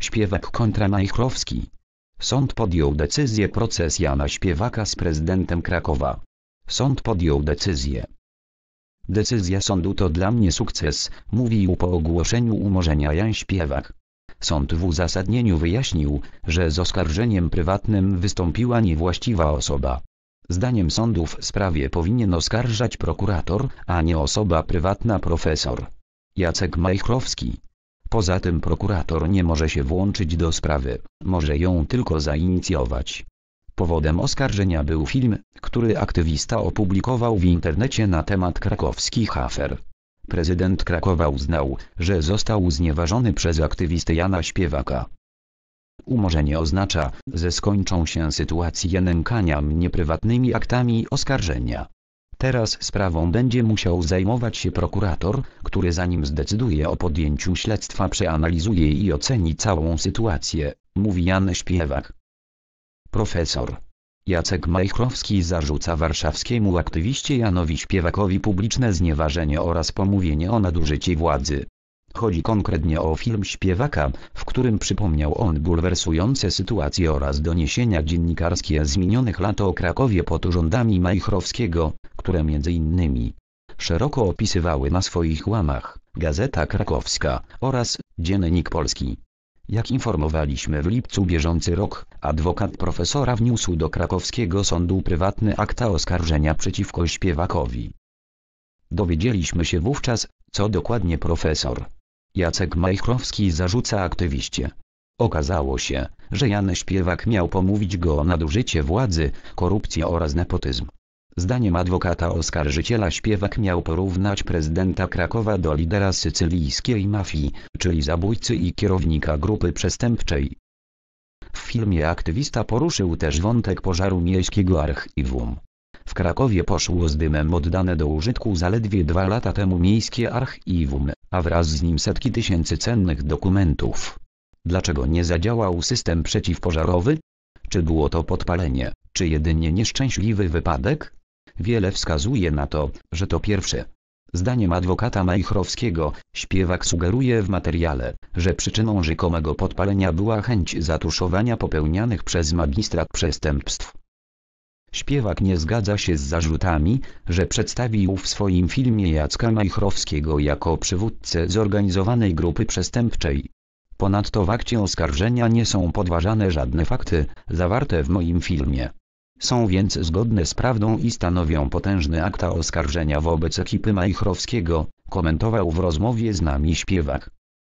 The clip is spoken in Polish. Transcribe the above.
Śpiewak kontra Majchrowski. Sąd podjął decyzję proces Jana Śpiewaka z prezydentem Krakowa. Sąd podjął decyzję. Decyzja sądu to dla mnie sukces, mówił po ogłoszeniu umorzenia Jan Śpiewak. Sąd w uzasadnieniu wyjaśnił, że z oskarżeniem prywatnym wystąpiła niewłaściwa osoba. Zdaniem sądu w sprawie powinien oskarżać prokurator, a nie osoba prywatna profesor. Jacek Majchrowski Poza tym prokurator nie może się włączyć do sprawy, może ją tylko zainicjować. Powodem oskarżenia był film, który aktywista opublikował w internecie na temat krakowskich afer. Prezydent Krakowa uznał, że został znieważony przez aktywistę Jana Śpiewaka. Umorzenie oznacza, że skończą się sytuacje nękania mnie prywatnymi aktami oskarżenia. Teraz sprawą będzie musiał zajmować się prokurator, który zanim zdecyduje o podjęciu śledztwa przeanalizuje i oceni całą sytuację, mówi Jan Śpiewak. Profesor Jacek Majchrowski zarzuca warszawskiemu aktywiście Janowi Śpiewakowi publiczne znieważenie oraz pomówienie o nadużyciu władzy. Chodzi konkretnie o film Śpiewaka, w którym przypomniał on bulwersujące sytuacje oraz doniesienia dziennikarskie z minionych lat o Krakowie pod urządami Majchrowskiego, które między innymi szeroko opisywały na swoich łamach Gazeta Krakowska oraz Dziennik Polski. Jak informowaliśmy w lipcu bieżący rok, adwokat profesora wniósł do krakowskiego sądu prywatny akta oskarżenia przeciwko śpiewakowi. Dowiedzieliśmy się wówczas, co dokładnie profesor Jacek Majchrowski zarzuca aktywiście. Okazało się, że Jan Śpiewak miał pomówić go o nadużycie władzy, korupcję oraz nepotyzm. Zdaniem adwokata oskarżyciela śpiewak miał porównać prezydenta Krakowa do lidera sycylijskiej mafii, czyli zabójcy i kierownika grupy przestępczej. W filmie aktywista poruszył też wątek pożaru miejskiego archiwum. W Krakowie poszło z dymem oddane do użytku zaledwie dwa lata temu miejskie archiwum, a wraz z nim setki tysięcy cennych dokumentów. Dlaczego nie zadziałał system przeciwpożarowy? Czy było to podpalenie, czy jedynie nieszczęśliwy wypadek? Wiele wskazuje na to, że to pierwsze. Zdaniem adwokata Majchrowskiego, śpiewak sugeruje w materiale, że przyczyną rzekomego podpalenia była chęć zatuszowania popełnianych przez magistrat przestępstw. Śpiewak nie zgadza się z zarzutami, że przedstawił w swoim filmie Jacka Majchrowskiego jako przywódcę zorganizowanej grupy przestępczej. Ponadto w akcie oskarżenia nie są podważane żadne fakty, zawarte w moim filmie. Są więc zgodne z prawdą i stanowią potężny akta oskarżenia wobec ekipy Majchrowskiego, komentował w rozmowie z nami śpiewak.